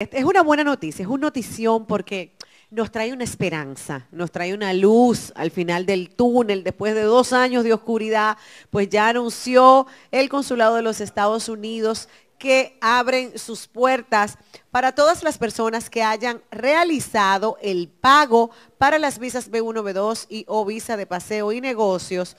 Es una buena noticia, es una notición porque nos trae una esperanza, nos trae una luz al final del túnel. Después de dos años de oscuridad, pues ya anunció el Consulado de los Estados Unidos que abren sus puertas para todas las personas que hayan realizado el pago para las visas B1, B2 y O visa de paseo y negocios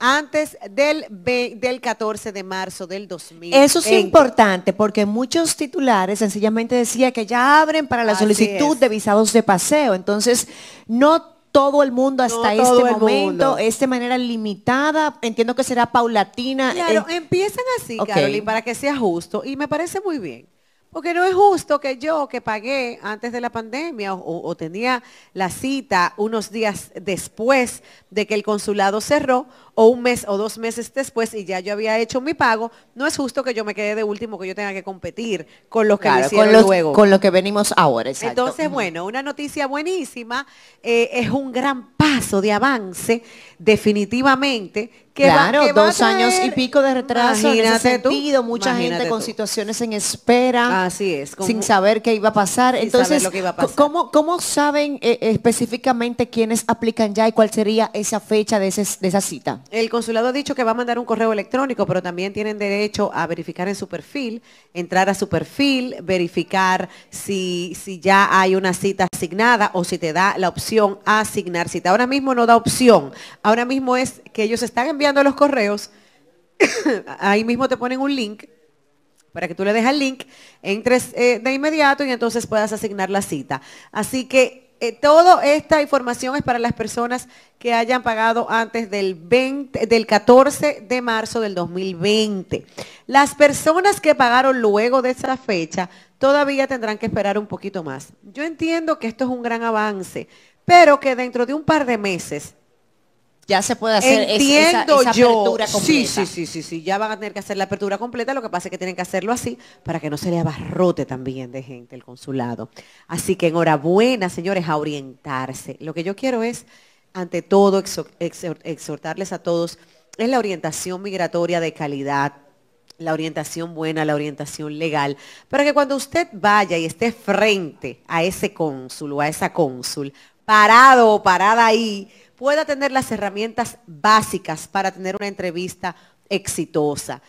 antes del, del 14 de marzo del 2000. Eso es importante porque muchos titulares sencillamente decía que ya abren para la solicitud de visados de paseo. Entonces, no todo el mundo hasta este momento, es de manera limitada, entiendo que será paulatina. Claro, empiezan así, Carolina, para que sea justo y me parece muy bien. Porque no es justo que yo que pagué antes de la pandemia o, tenía la cita unos días después de que el consulado cerró o un mes o dos meses después y ya yo había hecho mi pago, no es justo que yo me quede de último, que yo tenga que competir con los que los, Con lo que venimos ahora, Entonces, bueno, una noticia buenísima, eh, es un gran paso de avance definitivamente claro, dos años y pico de retraso sentido, mucha gente con situaciones en espera, Así es, sin saber qué iba a pasar. Entonces, ¿cómo, saben eh, específicamente quiénes aplican ya y cuál sería esa fecha de, esa cita? El consulado ha dicho que va a mandar un correo electrónico, pero también tienen derecho a verificar en su perfil, entrar a su perfil, verificar si, si ya hay una cita asignada o si te da la opción a asignar cita. Ahora mismo no da opción, ahora mismo es que ellos están en enviando los correos, ahí mismo te ponen un link para que tú le dejes el link, entres eh, de inmediato y entonces puedas asignar la cita. Así que eh, toda esta información es para las personas que hayan pagado antes del, 20, del 14 de marzo del 2020. Las personas que pagaron luego de esa fecha todavía tendrán que esperar un poquito más. Yo entiendo que esto es un gran avance, pero que dentro de un par de meses ya se puede hacer esa, apertura completa. Sí, sí, sí, sí, sí, ya van a tener que hacer la apertura completa, lo que pasa es que tienen que hacerlo así para que no se le abarrote también de gente el consulado. Así que enhorabuena, señores, a orientarse. Lo que yo quiero es, ante todo, exhortarles a todos, es la orientación migratoria de calidad, la orientación buena, la orientación legal, para que cuando usted vaya y esté frente a ese cónsul o a esa cónsul, parado o parada ahí, pueda tener las herramientas básicas para tener una entrevista exitosa.